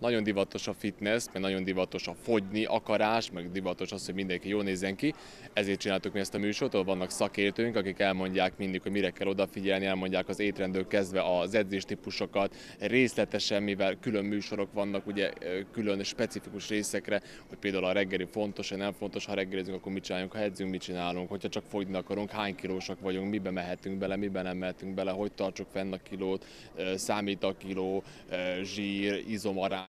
Nagyon divatos a fitness, meg nagyon divatos a fogyni akarás, meg divatos az, hogy mindenki jól nézzen ki. Ezért csináltuk mi ezt a műsort, ahol vannak szakértőink, akik elmondják mindig, hogy mire kell odafigyelni, elmondják az étrendől kezdve az edzés típusokat, részletesen, mivel külön műsorok vannak, ugye külön specifikus részekre, hogy például a reggeli fontos, vagy nem fontos, ha reggelizünk, akkor mit csináljunk, ha edzünk, mit csinálunk, hogyha csak fogyni akarunk, hány kilósak vagyunk, mibe mehetünk bele, miben nem mehetünk bele, hogy tartsuk fenn a kilót, számít a kiló, zsír, izomarány,